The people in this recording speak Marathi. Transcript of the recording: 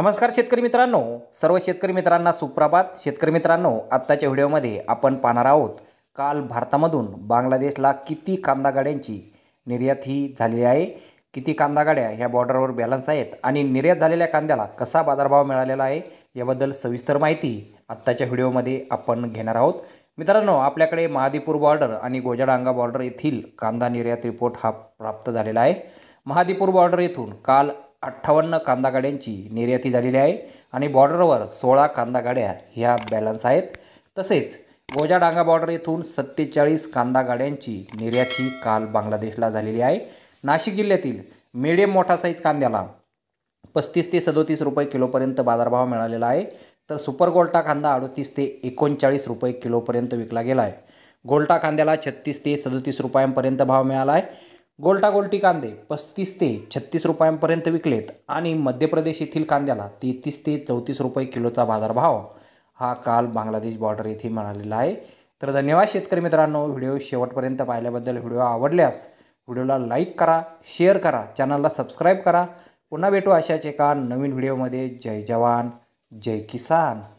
नमस्कार शेतकरी मित्रांनो सर्व शेतकरी मित्रांना सुप्रभात शेतकरी मित्रांनो आत्ताच्या व्हिडिओमध्ये आपण पाहणार आहोत काल भारतामधून बांगलादेशला किती कांदा गाड्यांची निर्यात ही झालेली आहे किती कांदा गाड्या ह्या बॉर्डरवर बॅलन्स आहेत आणि निर्यात झालेल्या कांद्याला कसा बाजारभाव मिळालेला आहे याबद्दल सविस्तर माहिती आत्ताच्या व्हिडिओमध्ये आपण घेणार आहोत मित्रांनो आपल्याकडे महादीपूर बॉर्डर आणि गोजाडांगा बॉर्डर येथील कांदा निर्यात रिपोर्ट हा प्राप्त झालेला आहे महादीपूर बॉर्डर येथून काल अठ्ठावन्न कांदा गाड्यांची निर्याती झालेली आहे आणि बॉर्डरवर सोळा कांदा गाड्या ह्या बॅलन्स आहेत तसेच गोजा डांगा बॉर्डर येथून सत्तेचाळीस कांदा गाड्यांची निर्याती काल बांगलादेशला झालेली आहे नाशिक जिल्ह्यातील मिडियम मोठा साईज कांद्याला पस्तीस ते सदोतीस रुपये किलोपर्यंत बाजारभाव मिळालेला आहे तर सुपर गोल्टा कांदा अडतीस ते एकोणचाळीस रुपये किलोपर्यंत विकला गेला आहे गोल्टा कांद्याला छत्तीस ते सदोतीस रुपयांपर्यंत भाव मिळाला आहे गोल्टी कांदे पस्तीस ते छत्तीस रुपयांपर्यंत विकलेत आणि मध्य प्रदेश येथील कांद्याला तेहतीस ते चौतीस रुपये किलोचा बाजारभाव हा काल बांगलादेश बॉर्डर येथे मिळालेला आहे तर धन्यवाद शेतकरी मित्रांनो व्हिडिओ शेवटपर्यंत पाहिल्याबद्दल व्हिडिओ आवडल्यास व्हिडिओला लाईक करा शेअर करा चॅनलला सबस्क्राईब करा पुन्हा भेटू अशाच एका नवीन व्हिडिओमध्ये जय जवान जय किसान